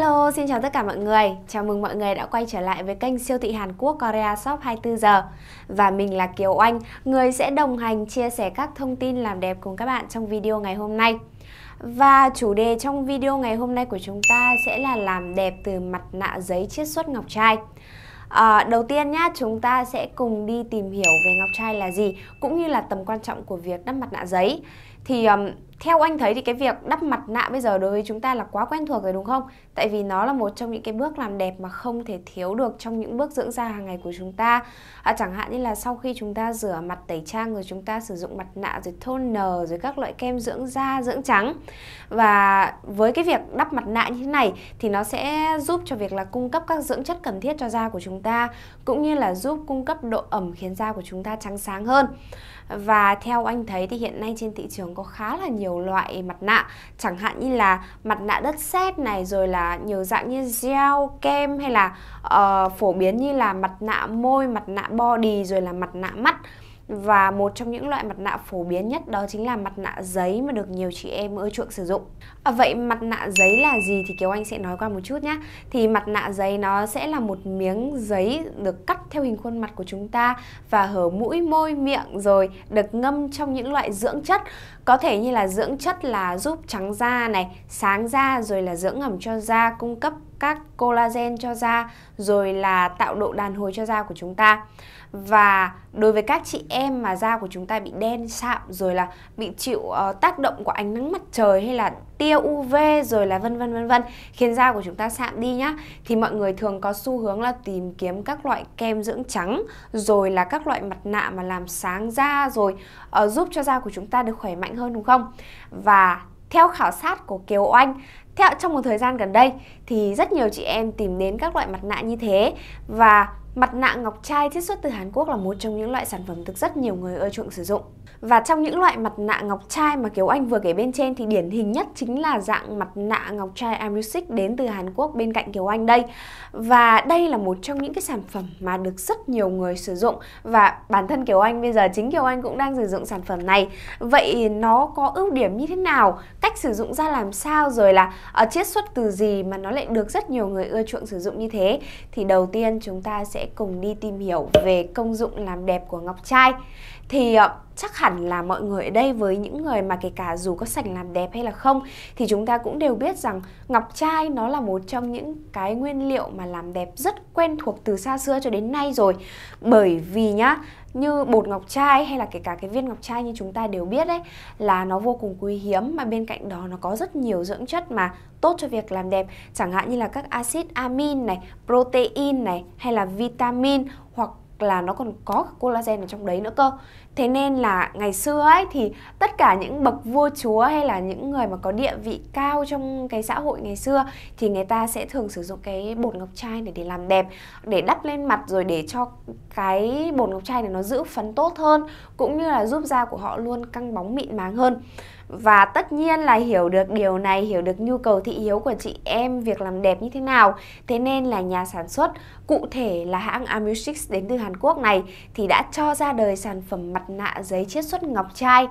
Hello, xin chào tất cả mọi người. Chào mừng mọi người đã quay trở lại với kênh siêu thị Hàn Quốc Korea Shop 24 giờ. Và mình là Kiều Oanh, người sẽ đồng hành chia sẻ các thông tin làm đẹp cùng các bạn trong video ngày hôm nay. Và chủ đề trong video ngày hôm nay của chúng ta sẽ là làm đẹp từ mặt nạ giấy chiết xuất ngọc trai. À, đầu tiên nhá, chúng ta sẽ cùng đi tìm hiểu về ngọc trai là gì cũng như là tầm quan trọng của việc đắp mặt nạ giấy. Thì um, theo anh thấy thì cái việc đắp mặt nạ bây giờ đối với chúng ta là quá quen thuộc rồi đúng không? Tại vì nó là một trong những cái bước làm đẹp mà không thể thiếu được trong những bước dưỡng da hàng ngày của chúng ta. À, chẳng hạn như là sau khi chúng ta rửa mặt tẩy trang rồi chúng ta sử dụng mặt nạ rồi toner rồi các loại kem dưỡng da, dưỡng trắng. Và với cái việc đắp mặt nạ như thế này thì nó sẽ giúp cho việc là cung cấp các dưỡng chất cần thiết cho da của chúng ta cũng như là giúp cung cấp độ ẩm khiến da của chúng ta trắng sáng hơn và theo anh thấy thì hiện nay trên thị trường có khá là nhiều loại mặt nạ chẳng hạn như là mặt nạ đất sét này rồi là nhiều dạng như gel kem hay là uh, phổ biến như là mặt nạ môi mặt nạ body rồi là mặt nạ mắt và một trong những loại mặt nạ phổ biến nhất đó chính là mặt nạ giấy mà được nhiều chị em ưa chuộng sử dụng. À, vậy mặt nạ giấy là gì thì Kiều Anh sẽ nói qua một chút nhé. Thì mặt nạ giấy nó sẽ là một miếng giấy được cắt theo hình khuôn mặt của chúng ta và hở mũi, môi, miệng rồi được ngâm trong những loại dưỡng chất có thể như là dưỡng chất là giúp trắng da này, sáng da rồi là dưỡng ẩm cho da, cung cấp các collagen cho da rồi là tạo độ đàn hồi cho da của chúng ta và đối với các chị em mà da của chúng ta bị đen sạm rồi là bị chịu uh, tác động của ánh nắng mặt trời hay là tia UV rồi là vân vân vân vân khiến da của chúng ta sạm đi nhá thì mọi người thường có xu hướng là tìm kiếm các loại kem dưỡng trắng rồi là các loại mặt nạ mà làm sáng da rồi uh, giúp cho da của chúng ta được khỏe mạnh hơn đúng không? Và theo khảo sát của Kiều Oanh theo trong một thời gian gần đây thì rất nhiều chị em tìm đến các loại mặt nạ như thế và Mặt nạ ngọc trai chiết xuất từ Hàn Quốc là một trong những loại sản phẩm được rất nhiều người ưa chuộng sử dụng. Và trong những loại mặt nạ ngọc trai mà Kiều Anh vừa kể bên trên thì điển hình nhất chính là dạng mặt nạ ngọc trai AmuSic đến từ Hàn Quốc bên cạnh Kiều Anh đây. Và đây là một trong những cái sản phẩm mà được rất nhiều người sử dụng và bản thân Kiều Anh bây giờ chính Kiều Anh cũng đang sử dụng sản phẩm này. Vậy nó có ưu điểm như thế nào? Cách sử dụng ra làm sao rồi là ở ờ, chiết xuất từ gì mà nó lại được rất nhiều người ưa chuộng sử dụng như thế? Thì đầu tiên chúng ta sẽ cùng đi tìm hiểu về công dụng làm đẹp của ngọc trai thì ờ, chắc hẳn là mọi người ở đây với những người mà kể cả dù có sạch làm đẹp hay là không thì chúng ta cũng đều biết rằng ngọc trai nó là một trong những cái nguyên liệu mà làm đẹp rất quen thuộc từ xa xưa cho đến nay rồi bởi vì nhá như bột ngọc trai hay là kể cả cái viên ngọc trai như chúng ta đều biết đấy là nó vô cùng quý hiếm mà bên cạnh đó nó có rất nhiều dưỡng chất mà tốt cho việc làm đẹp chẳng hạn như là các axit amin này protein này hay là vitamin hoặc là nó còn có collagen ở trong đấy nữa cơ thế nên là ngày xưa ấy thì tất cả những bậc vua chúa hay là những người mà có địa vị cao trong cái xã hội ngày xưa thì người ta sẽ thường sử dụng cái bột ngọc trai để để làm đẹp để đắp lên mặt rồi để cho cái bột ngọc trai này nó giữ phấn tốt hơn cũng như là giúp da của họ luôn căng bóng mịn màng hơn và tất nhiên là hiểu được điều này hiểu được nhu cầu thị hiếu của chị em việc làm đẹp như thế nào thế nên là nhà sản xuất cụ thể là hãng Amusix đến từ Hàn Quốc này thì đã cho ra đời sản phẩm mặt nạ giấy chiết xuất ngọc trai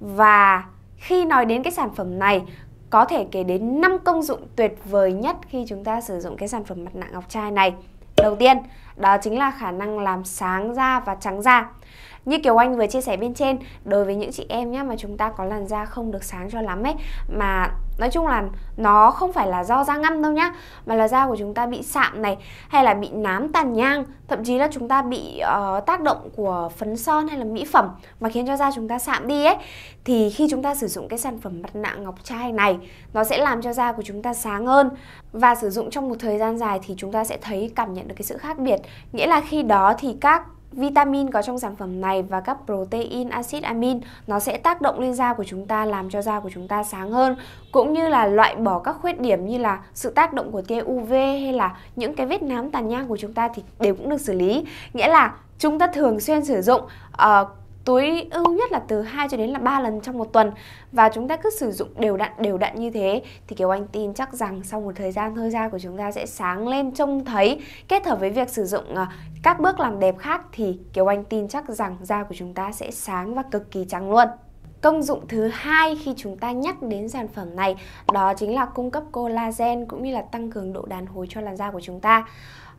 và khi nói đến cái sản phẩm này có thể kể đến 5 công dụng tuyệt vời nhất khi chúng ta sử dụng cái sản phẩm mặt nạ ngọc trai này. Đầu tiên, đó chính là khả năng làm sáng da và trắng da như kiểu Anh vừa chia sẻ bên trên đối với những chị em nhé mà chúng ta có làn da không được sáng cho lắm ấy mà nói chung là nó không phải là do da ngăm đâu nhá mà là da của chúng ta bị sạm này hay là bị nám tàn nhang thậm chí là chúng ta bị uh, tác động của phấn son hay là mỹ phẩm mà khiến cho da chúng ta sạm đi ấy thì khi chúng ta sử dụng cái sản phẩm mặt nạ ngọc trai này nó sẽ làm cho da của chúng ta sáng hơn và sử dụng trong một thời gian dài thì chúng ta sẽ thấy cảm nhận được cái sự khác biệt nghĩa là khi đó thì các Vitamin có trong sản phẩm này và các protein axit amin nó sẽ tác động lên da của chúng ta làm cho da của chúng ta sáng hơn cũng như là loại bỏ các khuyết điểm như là sự tác động của tia UV hay là những cái vết nám tàn nhang của chúng ta thì đều cũng được xử lý. Nghĩa là chúng ta thường xuyên sử dụng uh, tối ưu nhất là từ 2 cho đến là 3 lần trong một tuần và chúng ta cứ sử dụng đều đặn đều đặn như thế thì kiểu Anh tin chắc rằng sau một thời gian thôi da của chúng ta sẽ sáng lên trông thấy kết hợp với việc sử dụng ờ, các bước làm đẹp khác thì kiểu Anh tin chắc rằng da của chúng ta sẽ sáng và cực kỳ trắng luôn. Công dụng thứ hai khi chúng ta nhắc đến sản phẩm này đó chính là cung cấp collagen cũng như là tăng cường độ đàn hồi cho làn da của chúng ta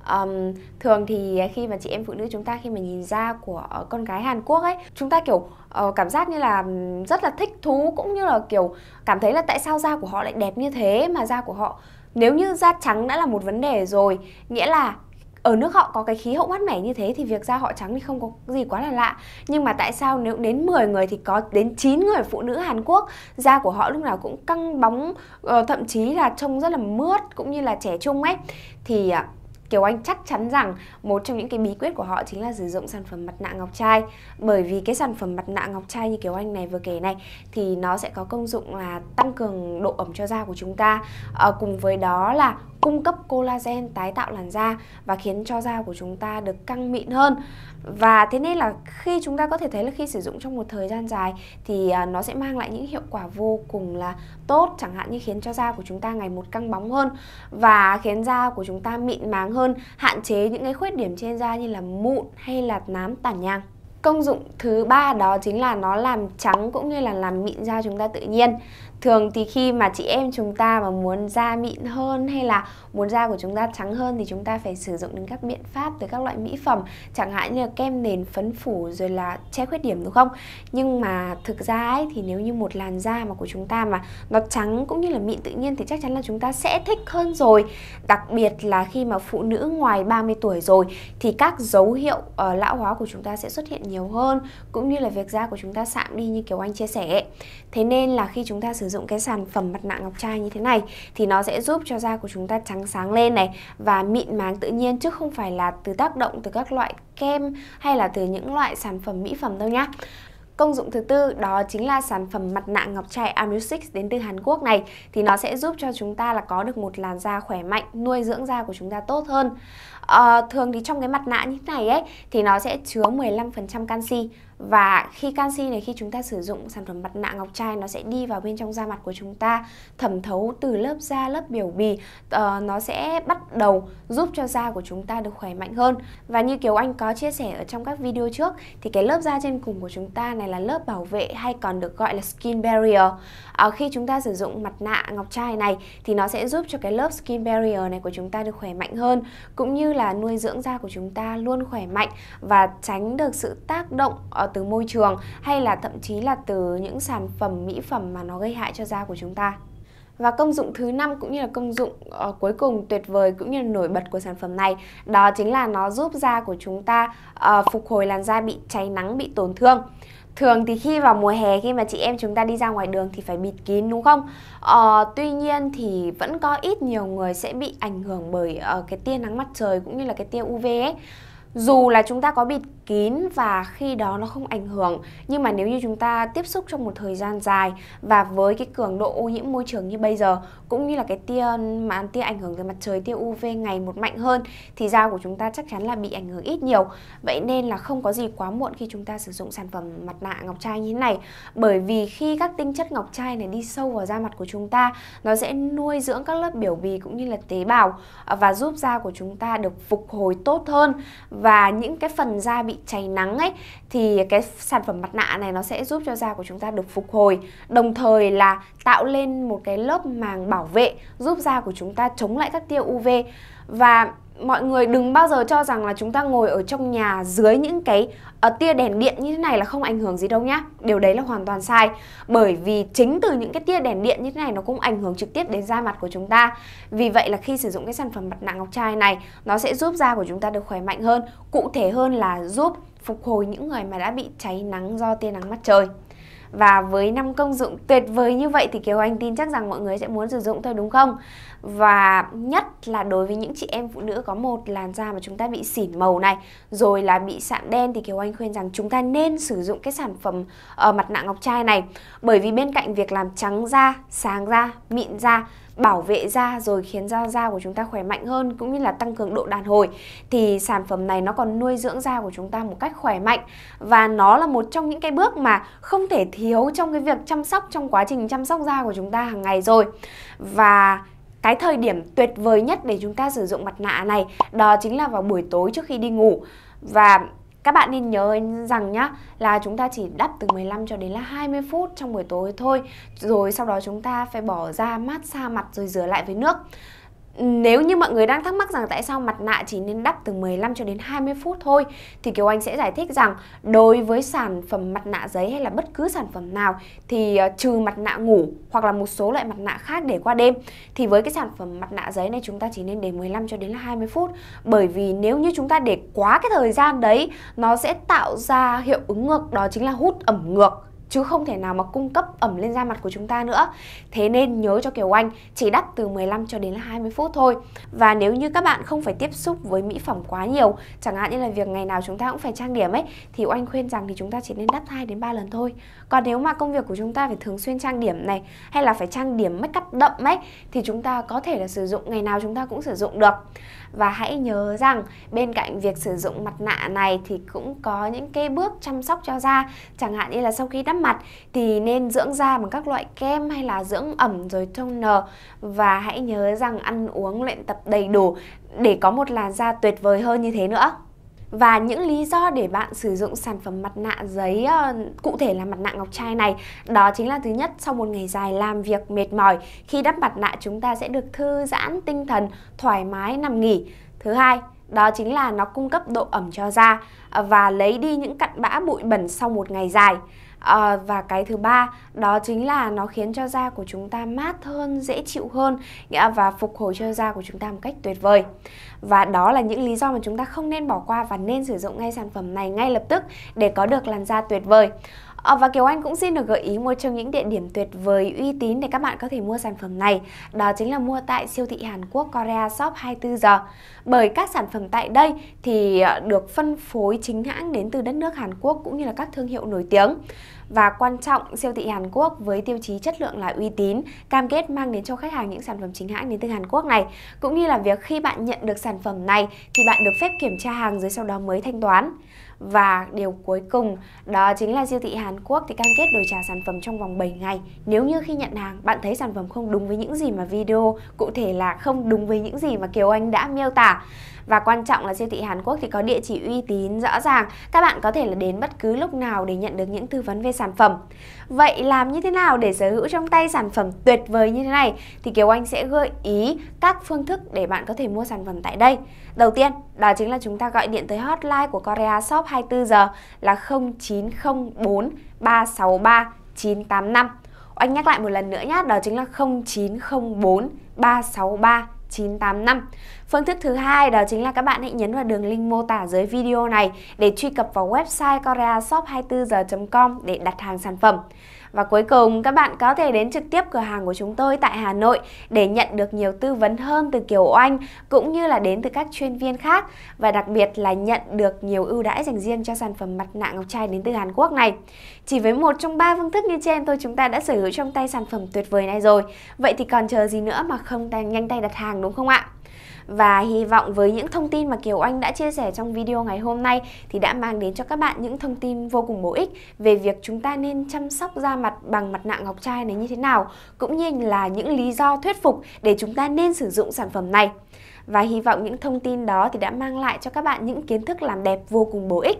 um, thường thì khi mà chị em phụ nữ chúng ta khi mà nhìn da của ờ, con gái Hàn Quốc ấy chúng ta kiểu uh, cảm giác như là rất là thích thú cũng như là kiểu cảm thấy là tại sao da của họ lại đẹp như thế mà da của họ nếu như da trắng đã là một vấn đề rồi nghĩa là ở nước họ có cái khí hậu mát mẻ như thế thì việc da họ trắng thì không có gì quá là lạ nhưng mà tại sao nếu đến 10 người thì có đến 9 người phụ nữ Hàn Quốc da của họ lúc nào cũng căng bóng ờ, thậm chí là trông rất là mướt cũng như là trẻ trung ấy thì à, Kiều Anh chắc chắn rằng một trong những cái bí quyết của họ chính là sử dụng sản phẩm mặt nạ ngọc trai bởi vì cái sản phẩm mặt nạ ngọc trai như Kiều Anh này vừa kể này thì nó sẽ có công dụng là tăng cường độ ẩm cho da của chúng ta à, cùng với đó là cung cấp collagen tái tạo làn da và khiến cho da của chúng ta được căng mịn hơn và thế nên là khi chúng ta có thể thấy là khi sử dụng trong một thời gian dài thì à, nó sẽ mang lại những hiệu quả vô cùng là tốt chẳng hạn như khiến cho da của chúng ta ngày một căng bóng hơn và khiến da của chúng ta mịn màng hơn hạn chế những cái khuyết điểm trên da như là mụn hay là nám tàn nhang Công dụng thứ ba đó chính là nó làm trắng cũng như là làm mịn da chúng ta tự nhiên thường thì khi mà chị em chúng ta mà muốn da mịn hơn hay là muốn da của chúng ta trắng hơn thì chúng ta phải sử dụng đến các biện pháp từ các loại mỹ phẩm chẳng hạn như là kem nền phấn phủ rồi là che khuyết điểm đúng không nhưng mà thực ra ấy thì nếu như một làn da mà của chúng ta mà nó trắng cũng như là mịn tự nhiên thì chắc chắn là chúng ta sẽ thích hơn rồi đặc biệt là khi mà phụ nữ ngoài 30 tuổi rồi thì các dấu hiệu uh, lão hóa của chúng ta sẽ xuất hiện nhiều hơn cũng như là việc da của chúng ta sạm đi như kiểu anh chia sẻ ấy. thế nên là khi chúng ta sử dụng cái sản phẩm mặt nạ ngọc trai như thế này thì nó sẽ giúp cho da của chúng ta trắng sáng lên này và mịn màng tự nhiên chứ không phải là từ tác động từ các loại kem hay là từ những loại sản phẩm mỹ phẩm đâu nhá. Công dụng thứ tư đó chính là sản phẩm mặt nạ ngọc trai Amusic đến từ Hàn Quốc này thì nó sẽ giúp cho chúng ta là có được một làn da khỏe mạnh, nuôi dưỡng da của chúng ta tốt hơn. À, thường thì trong cái mặt nạ như thế này ấy thì nó sẽ chứa 15% canxi và khi canxi này khi chúng ta sử dụng sản phẩm mặt nạ ngọc trai nó sẽ đi vào bên trong da mặt của chúng ta thẩm thấu từ lớp da lớp biểu bì uh, nó sẽ bắt đầu giúp cho da của chúng ta được khỏe mạnh hơn và như Kiều Anh có chia sẻ ở trong các video trước thì cái lớp da trên cùng của chúng ta này là lớp bảo vệ hay còn được gọi là skin barrier uh, khi chúng ta sử dụng mặt nạ ngọc trai này thì nó sẽ giúp cho cái lớp skin barrier này của chúng ta được khỏe mạnh hơn cũng như là nuôi dưỡng da của chúng ta luôn khỏe mạnh và tránh được sự tác động uh, từ môi trường hay là thậm chí là từ những sản phẩm mỹ phẩm mà nó gây hại cho da của chúng ta. Và công dụng thứ năm cũng như là công dụng uh, cuối cùng tuyệt vời cũng như là nổi bật của sản phẩm này đó chính là nó giúp da của chúng ta uh, phục hồi làn da bị cháy nắng, bị tổn thương. Thường thì khi vào mùa hè khi mà chị em chúng ta đi ra ngoài đường thì phải bịt kín đúng không? Ờ, tuy nhiên thì vẫn có ít nhiều người sẽ bị ảnh hưởng bởi uh, cái tia nắng mặt trời cũng như là cái tia UV ấy. Dù là chúng ta có bịt kín và khi đó nó không ảnh hưởng nhưng mà nếu như chúng ta tiếp xúc trong một thời gian dài và với cái cường độ ô nhiễm môi trường như bây giờ cũng như là cái tia mà tia ảnh hưởng từ mặt trời tia UV ngày một mạnh hơn thì da của chúng ta chắc chắn là bị ảnh hưởng ít nhiều vậy nên là không có gì quá muộn khi chúng ta sử dụng sản phẩm mặt nạ ngọc trai như thế này bởi vì khi các tinh chất ngọc trai này đi sâu vào da mặt của chúng ta nó sẽ nuôi dưỡng các lớp biểu bì cũng như là tế bào à, và giúp da của chúng ta được phục hồi tốt hơn và những cái phần da bị cháy nắng ấy thì cái sản phẩm mặt nạ này nó sẽ giúp cho da của chúng ta được phục hồi đồng thời là tạo lên một cái lớp màng bảo vệ giúp da của chúng ta chống lại các tia UV và mọi người đừng bao giờ cho rằng là chúng ta ngồi ở trong nhà dưới những cái uh, tia đèn điện như thế này là không ảnh hưởng gì đâu nhá. Điều đấy là hoàn toàn sai. Bởi vì chính từ những cái tia đèn điện như thế này nó cũng ảnh hưởng trực tiếp đến da mặt của chúng ta. Vì vậy là khi sử dụng cái sản phẩm mặt nạ ngọc trai này, nó sẽ giúp da của chúng ta được khỏe mạnh hơn, cụ thể hơn là giúp phục hồi những người mà đã bị cháy nắng do tia nắng mặt trời. Và với năm công dụng tuyệt vời như vậy thì Kiều Anh tin chắc rằng mọi người sẽ muốn sử dụng thôi đúng không? Và nhất là đối với những chị em phụ nữ có một làn da mà chúng ta bị xỉn màu này rồi là bị sạm đen thì Kiều Anh khuyên rằng chúng ta nên sử dụng cái sản phẩm uh, mặt nạ ngọc trai này bởi vì bên cạnh việc làm trắng da, sáng da, mịn da bảo vệ da rồi khiến da da của chúng ta khỏe mạnh hơn cũng như là tăng cường độ đàn hồi thì sản phẩm này nó còn nuôi dưỡng da của chúng ta một cách khỏe mạnh và nó là một trong những cái bước mà không thể thiếu trong cái việc chăm sóc trong quá trình chăm sóc da của chúng ta hàng ngày rồi và cái thời điểm tuyệt vời nhất để chúng ta sử dụng mặt nạ này đó chính là vào buổi tối trước khi đi ngủ và các bạn nên nhớ rằng nhá là chúng ta chỉ đắp từ 15 cho đến là 20 phút trong buổi tối thôi Rồi sau đó chúng ta phải bỏ ra mát xa mặt rồi rửa lại với nước nếu như mọi người đang thắc mắc rằng tại sao mặt nạ chỉ nên đắp từ 15 cho đến 20 phút thôi thì Kiều Anh sẽ giải thích rằng đối với sản phẩm mặt nạ giấy hay là bất cứ sản phẩm nào thì ờ, trừ mặt nạ ngủ hoặc là một số loại mặt nạ khác để qua đêm thì với cái sản phẩm mặt nạ giấy này chúng ta chỉ nên để 15 cho đến 20 phút bởi vì nếu như chúng ta để quá cái thời gian đấy nó sẽ tạo ra hiệu ứng ngược đó chính là hút ẩm ngược chứ không thể nào mà cung cấp ẩm lên da mặt của chúng ta nữa. Thế nên nhớ cho kiểu Anh chỉ đắp từ 15 cho đến 20 phút thôi. Và nếu như các bạn không phải tiếp xúc với mỹ phẩm quá nhiều, chẳng hạn như là việc ngày nào chúng ta cũng phải trang điểm ấy thì Oanh khuyên rằng thì chúng ta chỉ nên đắp 2 đến 3 lần thôi. Còn nếu mà công việc của chúng ta phải thường xuyên trang điểm này hay là phải trang điểm make up đậm ấy thì chúng ta có thể là sử dụng ngày nào chúng ta cũng sử dụng được và hãy nhớ rằng bên cạnh việc sử dụng mặt nạ này thì cũng có những cái bước chăm sóc cho da chẳng hạn như là sau khi đắp mặt thì nên dưỡng da bằng các loại kem hay là dưỡng ẩm rồi toner và hãy nhớ rằng ăn uống luyện tập đầy đủ để có một làn da tuyệt vời hơn như thế nữa và những lý do để bạn sử dụng sản phẩm mặt nạ giấy ờ, cụ thể là mặt nạ ngọc trai này đó chính là thứ nhất sau một ngày dài làm việc mệt mỏi khi đắp mặt nạ chúng ta sẽ được thư giãn tinh thần thoải mái nằm nghỉ thứ hai đó chính là nó cung cấp độ ẩm cho da và lấy đi những cặn bã bụi bẩn sau một ngày dài à, và cái thứ ba đó chính là nó khiến cho da của chúng ta mát hơn dễ chịu hơn và phục hồi cho da của chúng ta một cách tuyệt vời và đó là những lý do mà chúng ta không nên bỏ qua và nên sử dụng ngay sản phẩm này ngay lập tức để có được làn da tuyệt vời Ờ, và Kiều Anh cũng xin được gợi ý một trong những địa điểm tuyệt vời uy tín để các bạn có thể mua sản phẩm này. Đó chính là mua tại siêu thị Hàn Quốc Korea Shop 24 giờ. Bởi các sản phẩm tại đây thì ờ, được phân phối chính hãng đến từ đất nước Hàn Quốc cũng như là các thương hiệu nổi tiếng. Và quan trọng, siêu thị Hàn Quốc với tiêu chí chất lượng là uy tín, cam kết mang đến cho khách hàng những sản phẩm chính hãng đến từ Hàn Quốc này. Cũng như là việc khi bạn nhận được sản phẩm này thì bạn được phép kiểm tra hàng dưới sau đó mới thanh toán. Và điều cuối cùng đó chính là siêu thị Hàn Quốc thì cam kết đổi trả sản phẩm trong vòng 7 ngày nếu như khi nhận hàng bạn thấy sản phẩm không đúng với những gì mà video cụ thể là không đúng với những gì mà Kiều Anh đã miêu tả và quan trọng là siêu thị Hàn Quốc thì có địa chỉ uy tín rõ ràng. Các bạn có thể là đến bất cứ lúc nào để nhận được những tư vấn về sản phẩm. Vậy làm như thế nào để sở hữu trong tay sản phẩm tuyệt vời như thế này thì Kiều Anh sẽ gợi ý các phương thức để bạn có thể mua sản phẩm tại đây. Đầu tiên, đó chính là chúng ta gọi điện tới hotline của Korea Shop 24 giờ là 0904 363 985. Anh nhắc lại một lần nữa nhé, đó chính là 0904 363 985. 985. Phương thức thứ hai đó chính là các bạn hãy nhấn vào đường link mô tả dưới video này để truy cập vào website koreashop24giờ.com để đặt hàng sản phẩm. Và cuối cùng các bạn có thể đến trực tiếp cửa hàng của chúng tôi tại Hà Nội để nhận được nhiều tư vấn hơn từ Kiều Oanh cũng như là đến từ các chuyên viên khác và đặc biệt là nhận được nhiều ưu đãi dành riêng cho sản phẩm mặt nạ ngọc trai đến từ Hàn Quốc này. Chỉ với một trong ba phương thức như trên thôi chúng ta đã sở hữu trong tay sản phẩm tuyệt vời này rồi. Vậy thì còn chờ gì nữa mà không nhanh tay đặt hàng đúng không ạ? và hy vọng với những thông tin mà Kiều Anh đã chia sẻ trong video ngày hôm nay thì đã mang đến cho các bạn những thông tin vô cùng bổ ích về việc chúng ta nên chăm sóc da mặt bằng mặt nạ ngọc trai này như thế nào cũng như là những lý do thuyết phục để chúng ta nên sử dụng sản phẩm này và hy vọng những thông tin đó thì đã mang lại cho các bạn những kiến thức làm đẹp vô cùng bổ ích.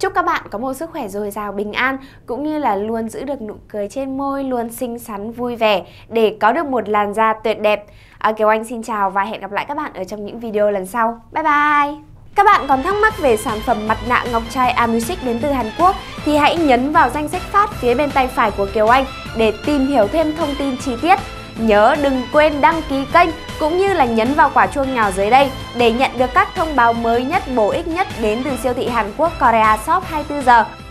Chúc các bạn có một sức khỏe dồi dào bình an cũng như là luôn giữ được nụ cười trên môi, luôn xinh xắn vui vẻ để có được một làn da tuyệt đẹp. À, Kiều Anh xin chào và hẹn gặp lại các bạn ở trong những video lần sau. Bye bye! Các bạn còn thắc mắc về sản phẩm mặt nạ ngọc trai Amusic đến từ Hàn Quốc thì hãy nhấn vào danh sách phát phía bên tay phải của Kiều Anh để tìm hiểu thêm thông tin chi tiết. Nhớ đừng quên đăng ký kênh cũng như là nhấn vào quả chuông nhỏ dưới đây để nhận được các thông báo mới nhất bổ ích nhất đến từ siêu thị Hàn Quốc Korea Shop 24 giờ.